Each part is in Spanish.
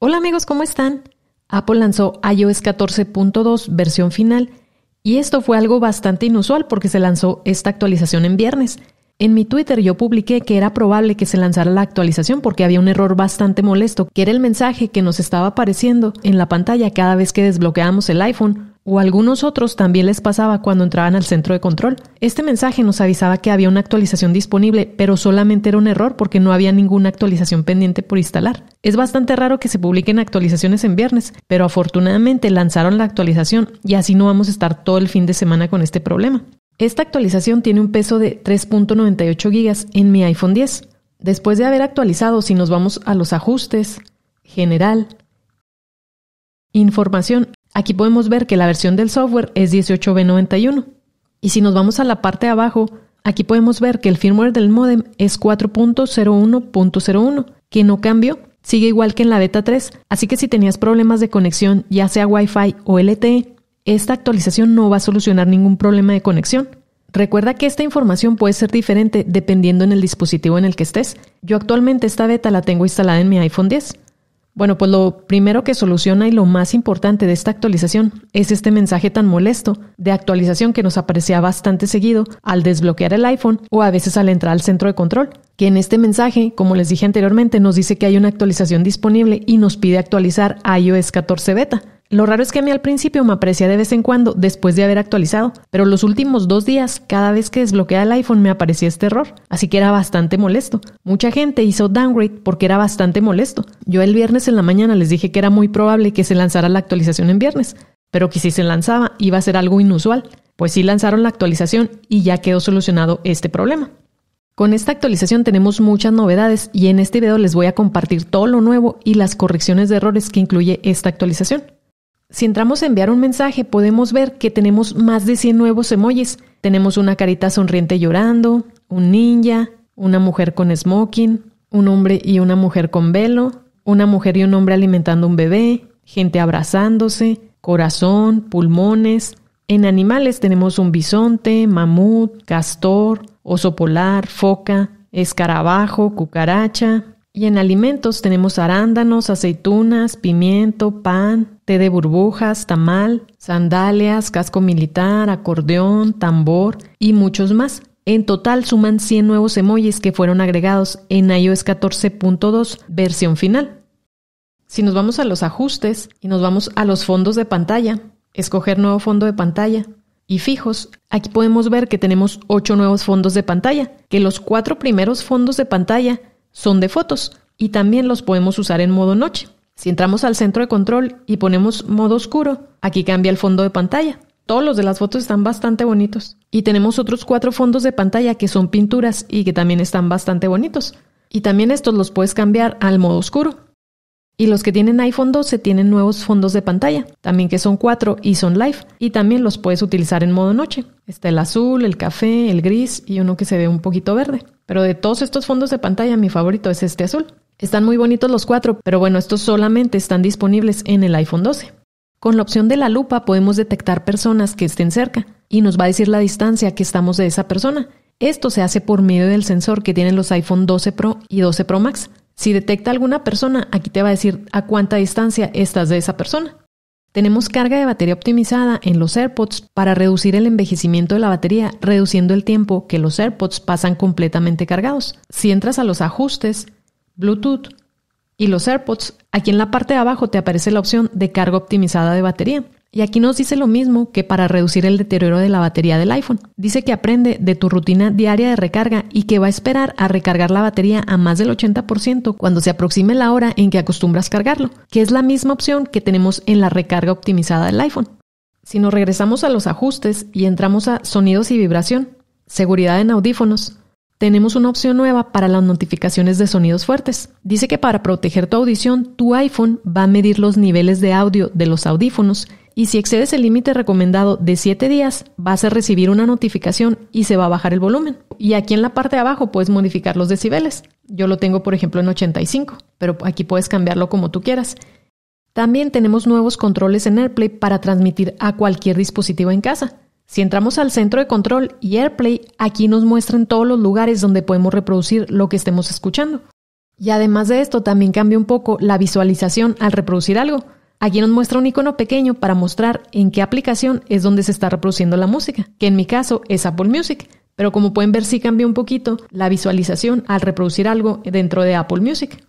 Hola amigos, ¿cómo están? Apple lanzó iOS 14.2 versión final y esto fue algo bastante inusual porque se lanzó esta actualización en viernes. En mi Twitter yo publiqué que era probable que se lanzara la actualización porque había un error bastante molesto, que era el mensaje que nos estaba apareciendo en la pantalla cada vez que desbloqueamos el iPhone o algunos otros también les pasaba cuando entraban al centro de control. Este mensaje nos avisaba que había una actualización disponible, pero solamente era un error porque no había ninguna actualización pendiente por instalar. Es bastante raro que se publiquen actualizaciones en viernes, pero afortunadamente lanzaron la actualización y así no vamos a estar todo el fin de semana con este problema. Esta actualización tiene un peso de 3.98 GB en mi iPhone 10. Después de haber actualizado, si nos vamos a los ajustes, general, Información, Aquí podemos ver que la versión del software es 18B91. Y si nos vamos a la parte de abajo, aquí podemos ver que el firmware del modem es 4.01.01, que no cambió, sigue igual que en la beta 3, así que si tenías problemas de conexión, ya sea Wi-Fi o LTE, esta actualización no va a solucionar ningún problema de conexión. Recuerda que esta información puede ser diferente dependiendo en el dispositivo en el que estés. Yo actualmente esta beta la tengo instalada en mi iPhone 10. Bueno, pues lo primero que soluciona y lo más importante de esta actualización es este mensaje tan molesto de actualización que nos aparecía bastante seguido al desbloquear el iPhone o a veces al entrar al centro de control, que en este mensaje, como les dije anteriormente, nos dice que hay una actualización disponible y nos pide actualizar iOS 14 beta. Lo raro es que a mí al principio me aparecía de vez en cuando después de haber actualizado, pero los últimos dos días, cada vez que desbloqueaba el iPhone me aparecía este error, así que era bastante molesto. Mucha gente hizo downgrade porque era bastante molesto. Yo el viernes en la mañana les dije que era muy probable que se lanzara la actualización en viernes, pero que si se lanzaba iba a ser algo inusual. Pues sí lanzaron la actualización y ya quedó solucionado este problema. Con esta actualización tenemos muchas novedades y en este video les voy a compartir todo lo nuevo y las correcciones de errores que incluye esta actualización. Si entramos a enviar un mensaje, podemos ver que tenemos más de 100 nuevos emojis. Tenemos una carita sonriente llorando, un ninja, una mujer con smoking, un hombre y una mujer con velo, una mujer y un hombre alimentando un bebé, gente abrazándose, corazón, pulmones. En animales tenemos un bisonte, mamut, castor, oso polar, foca, escarabajo, cucaracha, y en alimentos tenemos arándanos, aceitunas, pimiento, pan, té de burbujas, tamal, sandalias, casco militar, acordeón, tambor y muchos más. En total suman 100 nuevos emojis que fueron agregados en iOS 14.2 versión final. Si nos vamos a los ajustes y nos vamos a los fondos de pantalla, escoger nuevo fondo de pantalla, y fijos, aquí podemos ver que tenemos 8 nuevos fondos de pantalla, que los cuatro primeros fondos de pantalla son de fotos y también los podemos usar en modo noche. Si entramos al centro de control y ponemos modo oscuro, aquí cambia el fondo de pantalla. Todos los de las fotos están bastante bonitos. Y tenemos otros cuatro fondos de pantalla que son pinturas y que también están bastante bonitos. Y también estos los puedes cambiar al modo oscuro. Y los que tienen iPhone 12 tienen nuevos fondos de pantalla, también que son cuatro y son live. Y también los puedes utilizar en modo noche. Está el azul, el café, el gris y uno que se ve un poquito verde. Pero de todos estos fondos de pantalla, mi favorito es este azul. Están muy bonitos los cuatro, pero bueno, estos solamente están disponibles en el iPhone 12. Con la opción de la lupa podemos detectar personas que estén cerca y nos va a decir la distancia que estamos de esa persona. Esto se hace por medio del sensor que tienen los iPhone 12 Pro y 12 Pro Max. Si detecta alguna persona, aquí te va a decir a cuánta distancia estás de esa persona. Tenemos carga de batería optimizada en los AirPods para reducir el envejecimiento de la batería, reduciendo el tiempo que los AirPods pasan completamente cargados. Si entras a los ajustes, Bluetooth y los AirPods, aquí en la parte de abajo te aparece la opción de carga optimizada de batería. Y aquí nos dice lo mismo que para reducir el deterioro de la batería del iPhone. Dice que aprende de tu rutina diaria de recarga y que va a esperar a recargar la batería a más del 80% cuando se aproxime la hora en que acostumbras cargarlo, que es la misma opción que tenemos en la recarga optimizada del iPhone. Si nos regresamos a los ajustes y entramos a sonidos y vibración, seguridad en audífonos, tenemos una opción nueva para las notificaciones de sonidos fuertes. Dice que para proteger tu audición, tu iPhone va a medir los niveles de audio de los audífonos y si excedes el límite recomendado de 7 días, vas a recibir una notificación y se va a bajar el volumen. Y aquí en la parte de abajo puedes modificar los decibeles. Yo lo tengo, por ejemplo, en 85, pero aquí puedes cambiarlo como tú quieras. También tenemos nuevos controles en AirPlay para transmitir a cualquier dispositivo en casa. Si entramos al centro de control y AirPlay, aquí nos muestran todos los lugares donde podemos reproducir lo que estemos escuchando. Y además de esto, también cambia un poco la visualización al reproducir algo. Aquí nos muestra un icono pequeño para mostrar en qué aplicación es donde se está reproduciendo la música, que en mi caso es Apple Music, pero como pueden ver sí cambió un poquito la visualización al reproducir algo dentro de Apple Music.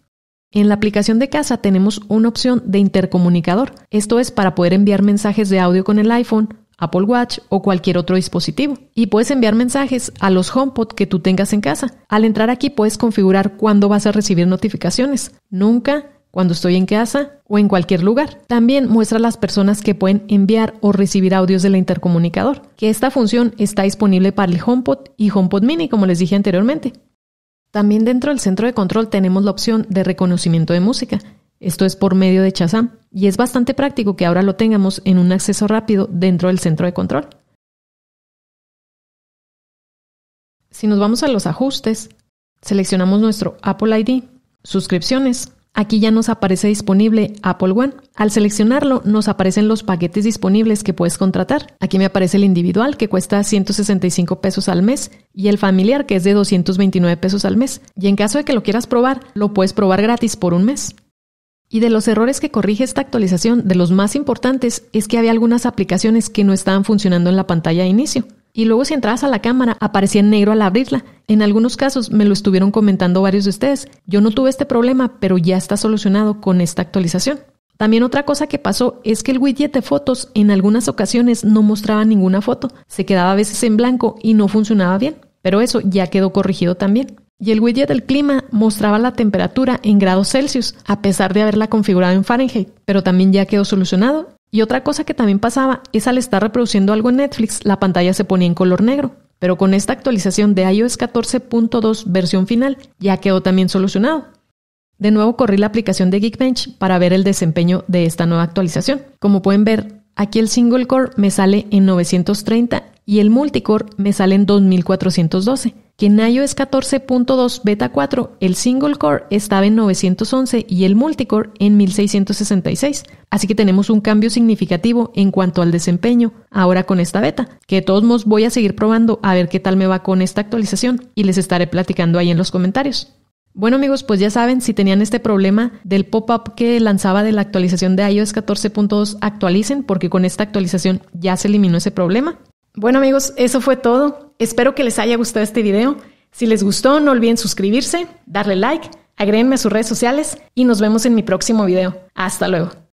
En la aplicación de casa tenemos una opción de intercomunicador, esto es para poder enviar mensajes de audio con el iPhone, Apple Watch o cualquier otro dispositivo. Y puedes enviar mensajes a los HomePod que tú tengas en casa. Al entrar aquí puedes configurar cuándo vas a recibir notificaciones. Nunca cuando estoy en casa o en cualquier lugar. También muestra a las personas que pueden enviar o recibir audios del intercomunicador, que esta función está disponible para el HomePod y HomePod Mini, como les dije anteriormente. También dentro del centro de control tenemos la opción de reconocimiento de música. Esto es por medio de Chazam y es bastante práctico que ahora lo tengamos en un acceso rápido dentro del centro de control. Si nos vamos a los ajustes, seleccionamos nuestro Apple ID, suscripciones, Aquí ya nos aparece disponible Apple One. Al seleccionarlo nos aparecen los paquetes disponibles que puedes contratar. Aquí me aparece el individual que cuesta 165 pesos al mes y el familiar que es de 229 pesos al mes. Y en caso de que lo quieras probar, lo puedes probar gratis por un mes. Y de los errores que corrige esta actualización, de los más importantes es que había algunas aplicaciones que no estaban funcionando en la pantalla de inicio. Y luego si entrabas a la cámara aparecía en negro al abrirla. En algunos casos me lo estuvieron comentando varios de ustedes. Yo no tuve este problema, pero ya está solucionado con esta actualización. También otra cosa que pasó es que el widget de fotos en algunas ocasiones no mostraba ninguna foto, se quedaba a veces en blanco y no funcionaba bien, pero eso ya quedó corregido también. Y el widget del clima mostraba la temperatura en grados Celsius, a pesar de haberla configurado en Fahrenheit, pero también ya quedó solucionado y otra cosa que también pasaba es al estar reproduciendo algo en Netflix, la pantalla se ponía en color negro. Pero con esta actualización de iOS 14.2 versión final ya quedó también solucionado. De nuevo corrí la aplicación de Geekbench para ver el desempeño de esta nueva actualización. Como pueden ver, aquí el single core me sale en 930 y el multicore me sale en 2412 que en iOS 14.2 Beta 4 el single core estaba en 911 y el multicore en 1666. Así que tenemos un cambio significativo en cuanto al desempeño ahora con esta beta, que de todos modos voy a seguir probando a ver qué tal me va con esta actualización y les estaré platicando ahí en los comentarios. Bueno amigos, pues ya saben, si tenían este problema del pop-up que lanzaba de la actualización de iOS 14.2, actualicen porque con esta actualización ya se eliminó ese problema. Bueno amigos, eso fue todo. Espero que les haya gustado este video. Si les gustó, no olviden suscribirse, darle like, agreguenme a sus redes sociales y nos vemos en mi próximo video. Hasta luego.